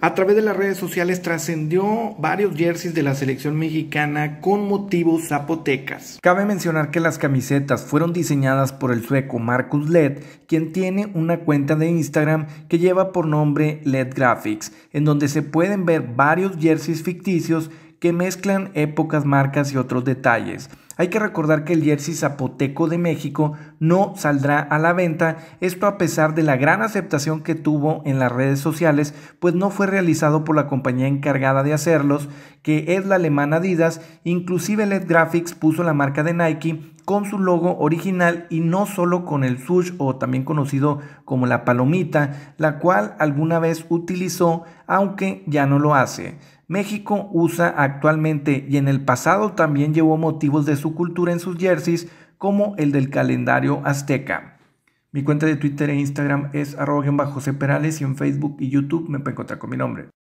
A través de las redes sociales trascendió varios jerseys de la selección mexicana con motivos zapotecas. Cabe mencionar que las camisetas fueron diseñadas por el sueco Marcus Led, quien tiene una cuenta de Instagram que lleva por nombre Led Graphics, en donde se pueden ver varios jerseys ficticios que mezclan épocas, marcas y otros detalles. Hay que recordar que el jersey zapoteco de México no saldrá a la venta, esto a pesar de la gran aceptación que tuvo en las redes sociales, pues no fue realizado por la compañía encargada de hacerlos, que es la alemana Adidas, inclusive LED Graphics puso la marca de Nike con su logo original y no solo con el sush o también conocido como la palomita, la cual alguna vez utilizó, aunque ya no lo hace. México usa actualmente y en el pasado también llevó motivos de su cultura en sus jerseys, como el del calendario azteca. Mi cuenta de Twitter e Instagram es arroba Perales y en Facebook y YouTube me pueden encontrar con mi nombre.